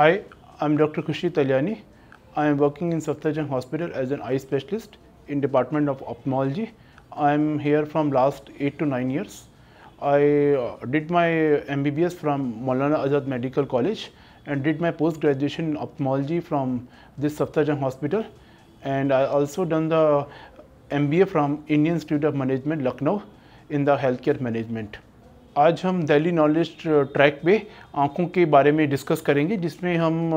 Hi, I'm Dr. Kushi Talyani. I am working in Saptajang Hospital as an eye specialist in Department of Ophthalmology. I'm here from last 8 to 9 years. I uh, did my MBBS from Maulana Azad Medical College and did my post graduation in ophthalmology from this Saptajang Hospital and I also done the MBA from Indian Institute of Management Lucknow in the healthcare management. आज हम Delhi knowledge track पे आँखों के बारे में discuss करेंगे जिसमें हम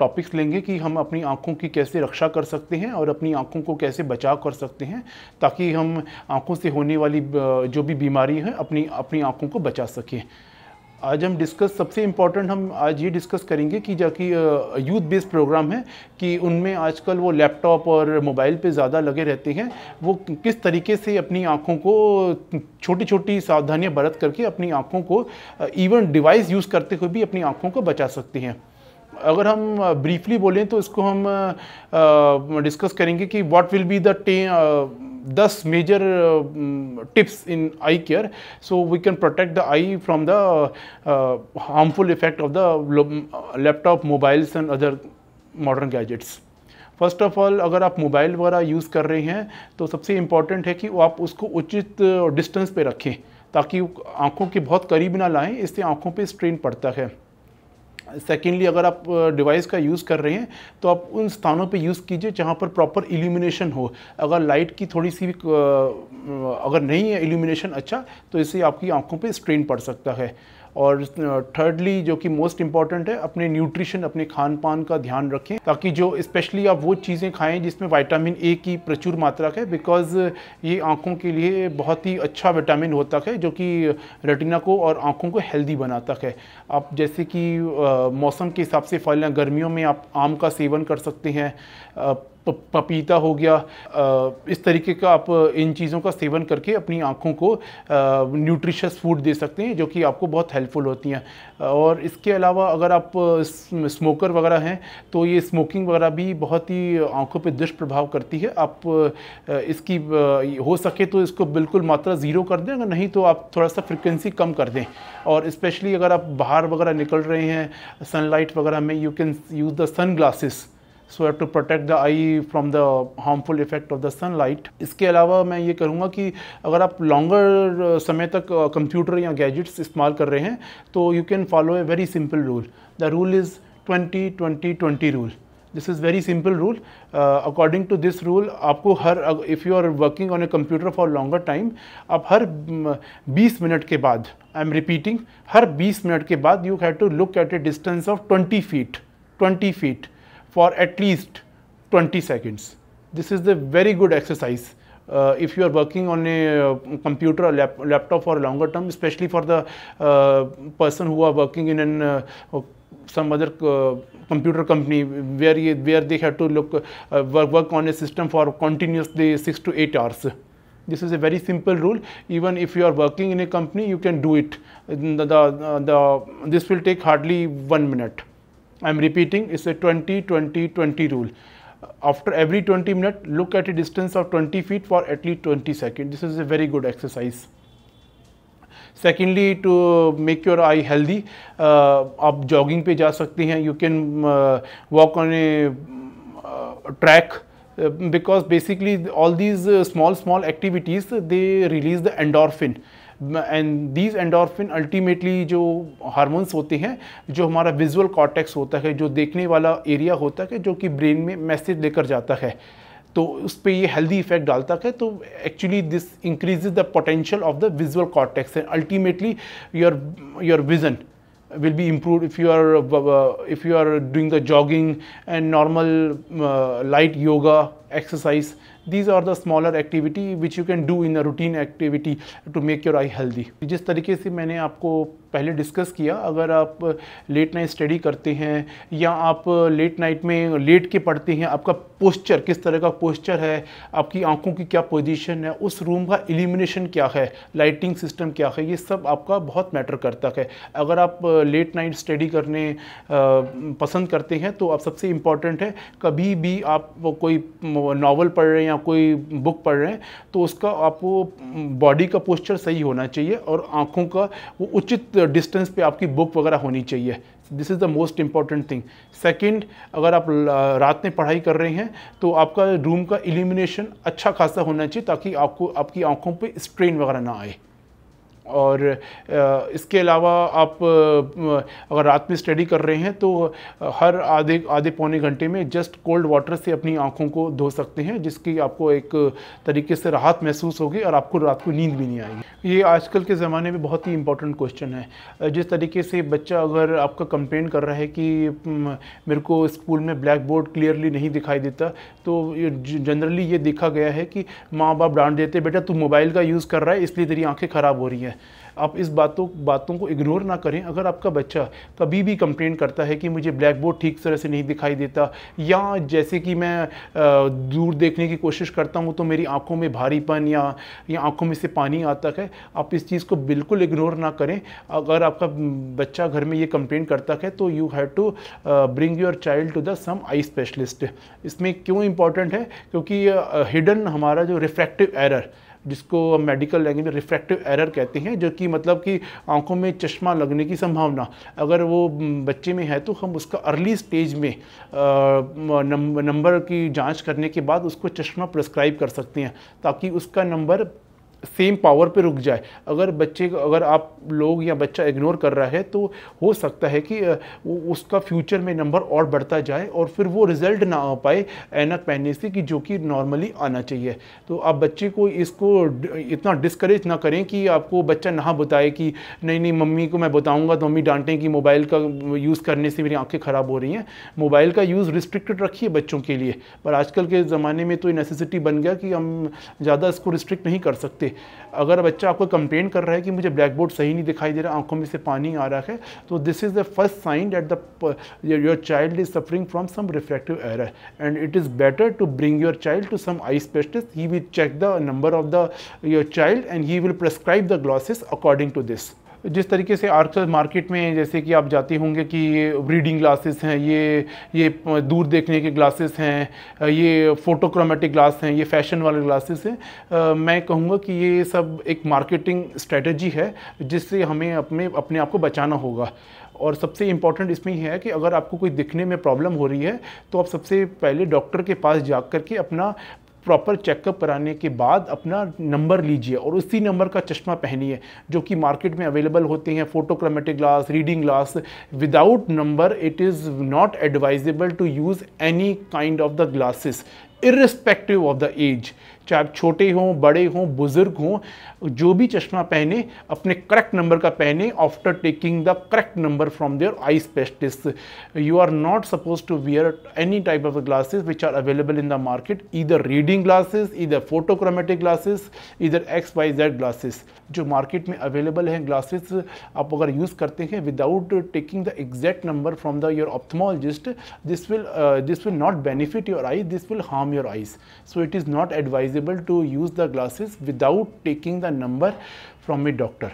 टॉपिक्स uh, लेंगे कि हम अपनी आँखों की कैसे रक्षा कर सकते हैं और अपनी आँखों को कैसे बचाव कर सकते हैं ताकि हम आँखों से होने वाली uh, जो भी बीमारी है अपनी अपनी आँखों को बचा सकें आज हम डिस्कस सबसे इम्पॉर्टेंट हम आज ये डिस्कस करेंगे कि जबकि यूथ बेस्ड प्रोग्राम है कि उनमें आजकल वो लैपटॉप और मोबाइल पे ज़्यादा लगे रहते हैं वो किस तरीके से अपनी आँखों को छोटी छोटी सावधानियाँ बरत करके अपनी आँखों को इवन डिवाइस यूज़ करते हुए भी अपनी आँखों को बचा सकती हैं अगर हम ब्रीफली बोलें तो इसको हम डिस्कस करेंगे कि व्हाट विल बी द दस major tips in eye care so we can protect the eye from the harmful effect of the laptop mobiles and other modern gadgets first of all अगर आप mobile वगैरह use कर रहे हैं तो सबसे important है कि आप उसको उचित डिस्टेंस पे रखें ताकि आँखों के बहुत करीब ना लाएं इससे आँखों पे स्ट्रेन पड़ता है सेकेंडली अगर आप डिवाइस का यूज़ कर रहे हैं तो आप उन स्थानों पे यूज़ कीजिए जहाँ पर प्रॉपर इल्यूमिनेशन हो अगर लाइट की थोड़ी सी भी अगर नहीं है इल्यूमिनेशन अच्छा तो इससे आपकी आंखों पे स्ट्रेन पड़ सकता है और थर्डली जो कि मोस्ट इम्पॉर्टेंट है अपने न्यूट्रिशन अपने खान पान का ध्यान रखें ताकि जो स्पेशली आप वो चीज़ें खाएं जिसमें वाइटामिन ए की प्रचुर मात्रा है बिकॉज ये आँखों के लिए बहुत ही अच्छा विटामिन होता है जो कि रेटिना को और आँखों को हेल्दी बनाता है आप जैसे कि मौसम के हिसाब से फल गर्मियों में आप आम का सेवन कर सकते हैं पपीता हो गया इस तरीके का आप इन चीज़ों का सेवन करके अपनी आँखों को न्यूट्रिशस फूड दे सकते हैं जो कि आपको बहुत हेल्पफुल होती हैं और इसके अलावा अगर आप स्मोकर वगैरह हैं तो ये स्मोकिंग वगैरह भी बहुत ही आँखों पे दुष्प्रभाव करती है आप इसकी हो सके तो इसको बिल्कुल मात्रा ज़ीरो कर दें अगर नहीं तो आप थोड़ा सा फ्रिक्वेंसी कम कर दें और इस्पेशली अगर आप बाहर वगैरह निकल रहे हैं सनलाइट वगैरह में you can use the sunglasses so have to protect the eye from the harmful effect of the sunlight इसके अलावा मैं ये करूँगा कि अगर आप लॉन्गर uh, समय तक कंप्यूटर uh, या गैजेट्स इस्तेमाल कर रहे हैं तो you can follow a very simple rule the rule is twenty twenty twenty rule this is very simple rule according to this rule आपको हर if you are working on a computer for longer time आप हर 20 minute के बाद I am repeating हर 20 minute के बाद you have to look at a distance of 20 feet 20 feet for at least 20 seconds. This is a very good exercise. Uh, if you are working on a uh, computer or lap laptop for a longer term, especially for the uh, person who are working in an uh, some other uh, computer company where you, where they have to look uh, work, work on a system for continuously six to eight hours. This is a very simple rule. Even if you are working in a company, you can do it. The, the, the, this will take hardly one minute. I am repeating it's a 20 20 20 rule after every 20 minutes, look at a distance of 20 feet for at least 20 seconds this is a very good exercise secondly to make your eye healthy uh, jogging pe ja sakte you can uh, walk on a uh, track uh, because basically all these uh, small small activities they release the endorphin and these endorphin ultimately जो hormones होते हैं जो हमारा visual cortex होता है जो देखने वाला एरिया होता है जो कि ब्रेन में मैसेज लेकर जाता है तो उस पर ये हेल्दी इफेक्ट डालता है तो actually this increase the potential of the visual cortex and ultimately your your vision will be improved if you are uh, uh, if you are doing the jogging and normal uh, light yoga exercise these are the smaller activity which you can do in a routine activity to make your eye healthy जिस तरीके से मैंने आपको पहले discuss किया अगर आप late night study करते हैं या आप लेट नाइट में लेट के पढ़ते हैं आपका पोस्चर किस तरह का पोस्चर है आपकी आंखों की क्या पोजीशन है उस रूम का इल्यूमिनेशन क्या है लाइटिंग सिस्टम क्या है ये सब आपका बहुत मैटर करता है अगर आप लेट नाइट स्टडी करने पसंद करते हैं तो आप सबसे इम्पॉर्टेंट है कभी भी आप कोई नावल पढ़ रहे हैं या कोई बुक पढ़ रहे हैं तो उसका आपको बॉडी का पोस्चर सही होना चाहिए और आँखों का वो उचित डिस्टेंस पे आपकी बुक वगैरह होनी चाहिए this is the most important thing second अगर आप रात में पढ़ाई कर रहे हैं तो आपका रूम का इल्यूमिनेशन अच्छा खासा होना चाहिए ताकि आपको आपकी आंखों पे स्ट्रेन वगैरह ना आए और इसके अलावा आप अगर रात में स्टडी कर रहे हैं तो हर आधे आधे पौने घंटे में जस्ट कोल्ड वाटर से अपनी आँखों को धो सकते हैं जिसकी आपको एक तरीके से राहत महसूस होगी और आपको रात को नींद भी नहीं आएगी ये आजकल के ज़माने में बहुत ही इंपॉर्टेंट क्वेश्चन है जिस तरीके से बच्चा अगर आपका कंप्लेन कर रहा है कि मेरे को स्कूल में ब्लैक बोर्ड क्लियरली नहीं दिखाई देता तो जनरली ये देखा गया है कि माँ बाप डांट देते बेटा तू मोबाइल का यूज़ कर रहा है इसलिए तेरी आँखें ख़राब हो रही हैं आप इस बातों बातों को इग्नोर ना करें अगर आपका बच्चा कभी भी कंप्लेन करता है कि मुझे ब्लैक बोर्ड ठीक तरह से नहीं दिखाई देता या जैसे कि मैं दूर देखने की कोशिश करता हूँ तो मेरी आंखों में भारीपन या या आंखों में से पानी आता है आप इस चीज़ को बिल्कुल इग्नोर ना करें अगर आपका बच्चा घर में ये कंप्लेन करता है तो you have to bring your child to the some eye specialist इसमें क्यों इंपॉर्टेंट है क्योंकि हिडन हमारा जो रिफ्रैक्टिव एरर जिसको मेडिकल लैंग्वेज में रिफ्रैक्टिव एरर कहते हैं जो कि मतलब कि आंखों में चश्मा लगने की संभावना अगर वो बच्चे में है तो हम उसका अर्ली स्टेज में नंबर की जांच करने के बाद उसको चश्मा प्रिस्क्राइब कर सकते हैं ताकि उसका नंबर सेम पावर पे रुक जाए अगर बच्चे अगर आप लोग या बच्चा इग्नोर कर रहा है तो हो सकता है कि उसका फ्यूचर में नंबर और बढ़ता जाए और फिर वो रिजल्ट ना आ पाए ऐनक पहनने से कि जो कि नॉर्मली आना चाहिए तो आप बच्चे को इसको इतना डिस्करेज ना करें कि आपको बच्चा ना बताए कि नहीं नहीं मम्मी को मैं बताऊँगा तो मम्मी डांटें कि मोबाइल का यूज़ करने से मेरी आँखें ख़राब हो रही हैं मोबाइल का यूज़ रिस्ट्रिक्टेड रखिए बच्चों के लिए पर आजकल के ज़माने में तो नेसेसिटी बन गया कि हम ज़्यादा इसको रिस्ट्रिक्ट नहीं कर सकते अगर बच्चा आपको कंप्लेन कर रहा है कि मुझे ब्लैक बोर्ड सही नहीं दिखाई दे रहा आंखों में से पानी आ रहा है तो this is the first sign that the your child is suffering from some reflective error and it is better to bring your child to some eye specialist he will check the number of the your child and he will prescribe the glasses according to this जिस तरीके से आजकल market में जैसे कि आप जाते होंगे कि ये रीडिंग ग्लासेस हैं ये ये दूर देखने के ग्लासेस हैं ये फोटोक्रोमेटिक ग्लास हैं ये फैशन वाले ग्लासेस हैं मैं कहूँगा कि ये सब एक मार्केटिंग स्ट्रेटजी है जिससे हमें अपने अपने आप को बचाना होगा और सबसे इम्पॉर्टेंट इसमें यह है कि अगर आपको कोई दिखने में प्रॉब्लम हो रही है तो आप सबसे पहले डॉक्टर के पास जा कर के अपना प्रॉपर चेकअप कराने के बाद अपना नंबर लीजिए और उसी नंबर का चश्मा पहनिए जो कि मार्केट में अवेलेबल होते हैं photochromatic glass reading glass without number it is not advisable to use any kind of the glasses irrespective of the age चाहे आप छोटे हों बड़े हों बुज़ुर्ग हों जो भी चश्मा पहने अपने करेक्ट नंबर का पहने after taking the correct number from their eye specialist you are not suppose to wear any type of glasses which are available in the market इधर रीडिंग ग्लासेस इधर फोटोक्रोमेटिक ग्लासेस इधर X Y Z glasses जो market में available हैं glasses आप अगर use करते हैं without taking the exact number from the your ophthalmologist this will this will not benefit your eye this will harm your eyes so it is not advisable possible to use the glasses without taking the number from a doctor.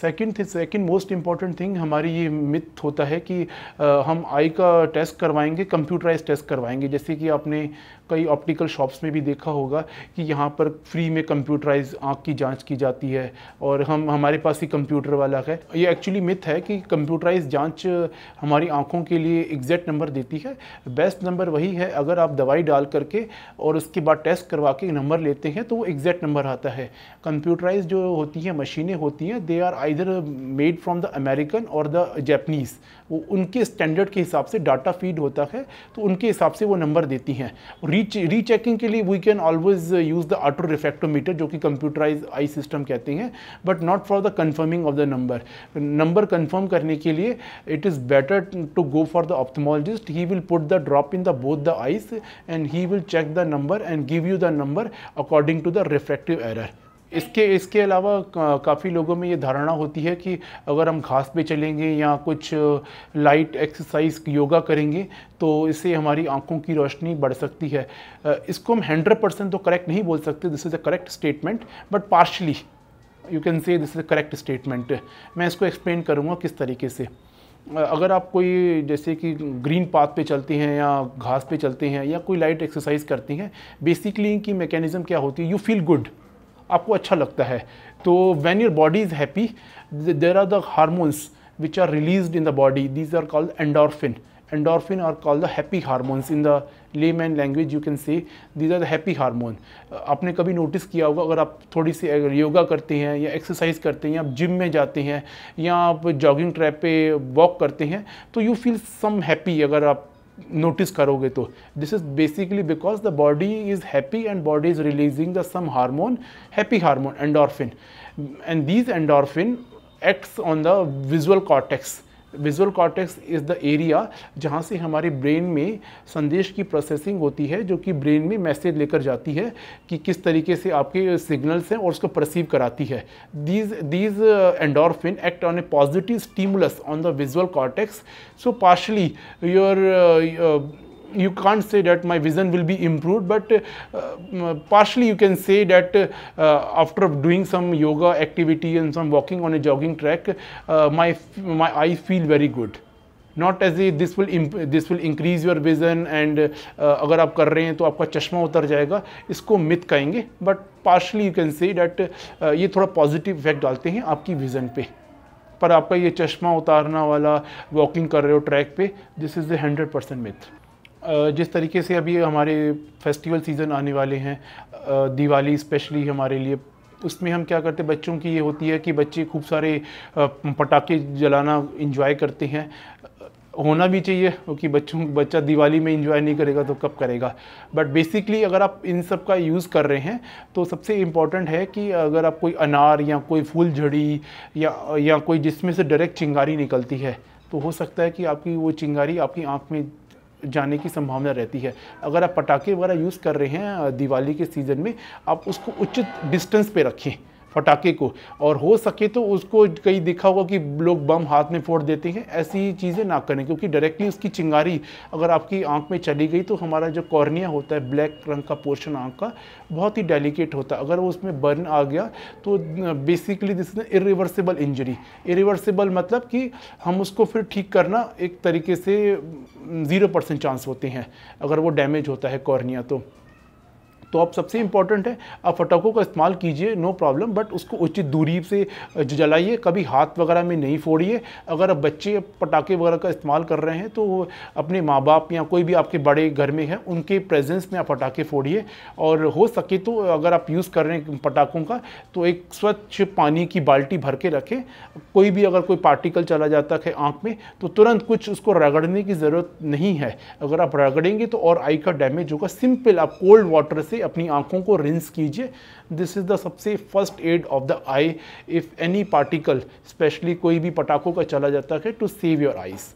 Second second most important thing हमारी ये myth होता है कि आ, हम आई का test करवाएंगे computerise test करवाएंगे जैसे कि आपने कई ऑप्टिकल शॉप्स में भी देखा होगा कि यहाँ पर फ्री में कंप्यूटराइज आँख की जांच की जाती है और हम हमारे पास ही कंप्यूटर वाला है ये एक्चुअली मिथ है कि कंप्यूटराइज जाँच हमारी आँखों के लिए एग्जैक्ट नंबर देती है बेस्ट नंबर वही है अगर आप दवाई डाल करके और उसके बाद टेस्ट करवा के नंबर लेते हैं तो वो एग्जैक्ट नंबर आता है कंप्यूटराइज जो होती हैं मशीनें होती हैं दे आर आई either made from the American और द जैपनीज़ वो उनके स्टैंडर्ड के हिसाब से डाटा फीड होता है तो उनके हिसाब से वो नंबर देती हैं रीच रीचेकिंग के लिए we can always use the auto refractometer जो कि कंप्यूटराइज आई सिस्टम कहते हैं but not for the confirming of the number number confirm करने के लिए it is better to go for the ophthalmologist he will put the drop in the both the eyes and he will check the number and give you the number according to the refractive error इसके इसके अलावा काफ़ी लोगों में ये धारणा होती है कि अगर हम घास पे चलेंगे या कुछ लाइट एक्सरसाइज योगा करेंगे तो इससे हमारी आंखों की रोशनी बढ़ सकती है इसको हम हंड्रेड परसेंट तो करेक्ट नहीं बोल सकते this is a correct statement but partially you can say this is a correct statement मैं इसको एक्सप्लेन करूँगा किस तरीके से अगर आप कोई जैसे कि ग्रीन पाथ पे चलते हैं या घास पे चलते हैं या कोई लाइट एक्सरसाइज करती हैं बेसिकली इनकी मैकेनिज़्म क्या होती है यू फील गुड आपको अच्छा लगता है तो when your body is happy there are the hormones which are release in the body these are called endorphin endorphin are call the happy hormones in the layman language you can say these are the happy hormone आपने कभी notice किया होगा अगर आप थोड़ी सी अगर योगा करते हैं या एक्सरसाइज करते हैं आप जिम में जाते हैं या आप जॉगिंग ट्रैप पर वॉक करते हैं तो यू फील सम हैप्पी अगर आप नोटिस करोगे तो this is basically because the body is happy and body is releasing the some hormone happy hormone endorphin and these endorphin acts on the visual cortex visual cortex is the area जहाँ से हमारे brain में संदेश की processing होती है जो कि ब्रेन में मैसेज लेकर जाती है कि किस तरीके से आपके सिग्नल्स हैं और उसको परसीव कराती है these these endorphin act on a positive stimulus on the visual cortex so partially your you can't say that my vision will be improved but uh, partially you can say that uh, after doing some yoga activity and some walking on a jogging track uh, my my eyes feel very good not as not as a this will increase your vision and uh, agar aap kar rahe hain to aapka chashma utar jayega isko myth kahenge but partially you can say that uh, ye thoda positive effect dalte hain aapki vision pe पर आपका ये चश्मा उतारना वाला walking कर रहे हो track पे this is a hundred percent myth जिस तरीके से अभी हमारे फेस्टिवल सीज़न आने वाले हैं दिवाली स्पेशली हमारे लिए उसमें हम क्या करते हैं बच्चों की ये होती है कि बच्चे खूब सारे पटाखे जलाना इन्जॉय करते हैं होना भी चाहिए क्योंकि बच्चों बच्चा दिवाली में इंजॉय नहीं करेगा तो कब करेगा बट बेसिकली अगर आप इन सब का यूज़ कर रहे हैं तो सबसे इम्पॉर्टेंट है कि अगर आप कोई अनार या कोई फूल झड़ी या या कोई जिसमें से डायरेक्ट चिंगारी निकलती है तो हो सकता है कि आपकी वो चिंगारी आपकी आँख में जाने की संभावना रहती है अगर आप पटाखे वगैरह यूज़ कर रहे हैं दिवाली के सीज़न में आप उसको उचित डिस्टेंस पे रखें पटाखे को और हो सके तो उसको कहीं दिखा होगा कि लोग बम हाथ में फोड़ देते हैं ऐसी चीज़ें ना करें क्योंकि डायरेक्टली उसकी चिंगारी अगर आपकी आँख में चली गई तो हमारा जो कॉर्निया होता है ब्लैक रंग का पोर्शन आँख का बहुत ही डेलिकेट होता है अगर वो उसमें बर्न आ गया तो basically this is irreversible injury irreversible मतलब कि हम उसको फिर ठीक करना एक तरीके से ज़ीरो परसेंट चांस होते हैं अगर वो डैमेज होता है कॉर्निया तो तो आप सबसे इंपॉर्टेंट है आप फटाखों का इस्तेमाल कीजिए नो प्रॉब्लम बट उसको उचित दूरी से जलाइए कभी हाथ वगैरह में नहीं फोड़िए अगर आप बच्चे पटाखे वगैरह का इस्तेमाल कर रहे हैं तो अपने माँ बाप या कोई भी आपके बड़े घर में है उनके प्रेजेंस में आप पटाखे फोड़िए और हो सके तो अगर आप यूज़ कर रहे हैं पटाखों का तो एक स्वच्छ पानी की बाल्टी भर के रखें कोई भी अगर कोई पार्टिकल चला जाता है आँख में तो तुरंत कुछ उसको रगड़ने की ज़रूरत नहीं है अगर आप रगड़ेंगे तो और आई का डैमेज होगा सिंपल आप कोल्ड वाटर से से अपनी आंखों को रिंस कीजिए दिस इज़ द सबसे first aid of the eye if any particle specially कोई भी पटाखों का चला जाता है टू सेव योर आइज़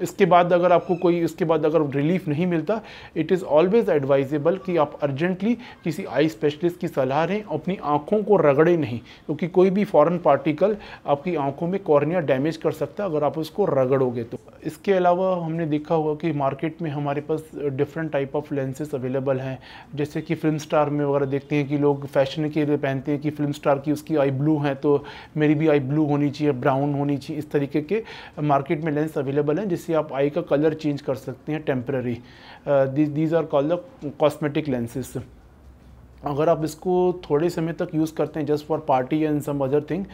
इसके बाद अगर आपको कोई इसके बाद अगर रिलीफ नहीं मिलता इट इज़ ऑलवेज़ एडवाइजेबल कि आप अर्जेंटली किसी आई स्पेशलिस्ट की सलाह रहें अपनी आँखों को रगड़े नहीं क्योंकि तो कोई भी फॉरन पार्टिकल आपकी आँखों में कॉर्निया डैमेज कर सकता है अगर आप उसको रगड़ोगे तो इसके अलावा हमने देखा होगा कि मार्केट में हमारे पास different type of lenses available हैं जैसे कि फिल्म स्टार में वगैरह देखते हैं कि लोग फैशन के लिए पहनते हैं कि फिल्म स्टार की उसकी आई ब्लू है तो मेरी भी आई ब्लू होनी चाहिए ब्राउन होनी चाहिए इस तरीके के मार्केट में लेंस अवेलेबल हैं जिस से आप आई का कलर चेंज कर सकते हैं temporary these are call the cosmetic lenses अगर आप इसको थोड़े समय तक यूज़ करते हैं just for party and some other thing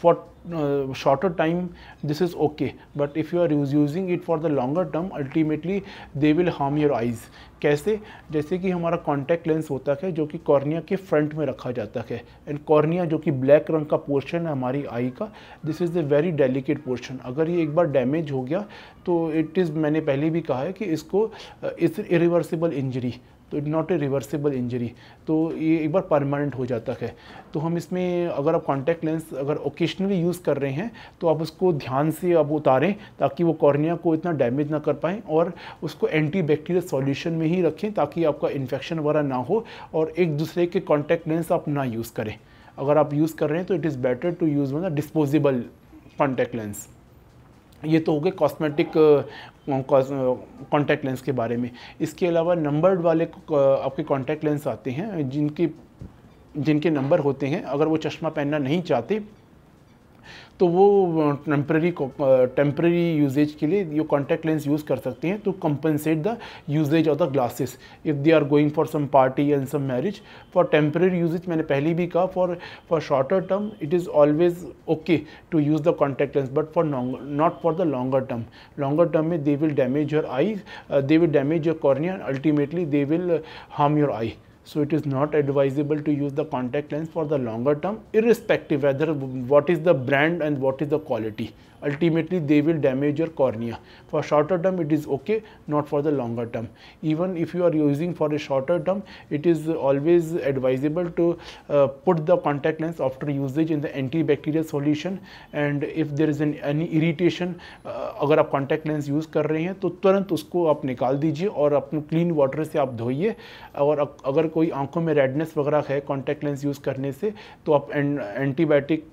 for shorter time this is okay but if you are using it for the longer term ultimately they will harm your eyes कैसे जैसे कि हमारा कॉन्टैक्ट लेंस होता है जो कि cornea के front में रखा जाता है एंड कॉर्निया जो कि ब्लैक रंग का पोर्शन है हमारी आई का this is the very delicate portion अगर ये एक बार डैमेज हो गया तो इट इज़ मैंने पहले भी कहा है कि इसको इट्स इरिवर्सिबल इंजरी तो it not a reversible injury तो ये एक बार परमानेंट हो जाता है तो हम इसमें अगर आप कॉन्टैक्ट लेंस अगर ओकेशनली यूज़ कर रहे हैं तो आप उसको ध्यान से आप उतारें ताकि वो कॉर्निया को इतना डैमेज ना कर पाएँ और उसको एंटी बैक्टीरियल सॉल्यूशन में ही रखें ताकि आपका इन्फेक्शन वगैरह ना हो और एक दूसरे के कॉन्टैक्ट लेंस आप ना यूज़ करें अगर आप यूज़ कर रहे हैं तो it is better to use one disposable contact lens ये तो हो गए कॉस्मेटिक कॉन्टैक्ट लेंस के बारे में इसके अलावा नंबर्ड वाले आपके कॉन्टैक्ट लेंस आते हैं जिनकी जिनके नंबर होते हैं अगर वो चश्मा पहनना नहीं चाहते तो वो टेम्प्रेरी टेम्प्रेरी यूजेज के लिए ये कॉन्टैक्ट लेंस यूज़ कर सकते हैं to compensate the usages of the glasses if they are going for some party and some marriage for temporary usages मैंने पहले भी कहा for for shorter term it is always okay to use the contact lens but for not for the longer term longer term में they will damage your eye they will damage your cornea ultimately they will harm your eye So it is not advisable to use the contact lens for the longer term irrespective whether what is the brand and what is the quality ultimately they will damage your cornea for shorter term it is okay not for the longer term even if you are using for a shorter term it is always advisable to uh, put the contact lens after usage in the antibacterial solution and if there is an any irritation uh, अगर आप contact lens use कर रहे हैं तो तुरंत उसको आप निकाल दीजिए और अपने क्लीन वाटर से आप धोइए और अगर कोई आंखों में रेडनेस वगैरह है कॉन्टैक्ट लेंस यूज़ करने से तो आप एंटीबायोटिक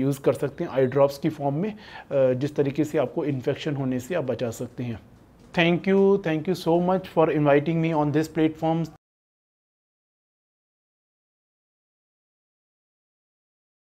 use कर सकते हैं eye drops की form फॉर्म में जिस तरीके से आपको इन्फेक्शन होने से आप बचा सकते हैं thank you thank you so much for inviting me on this platform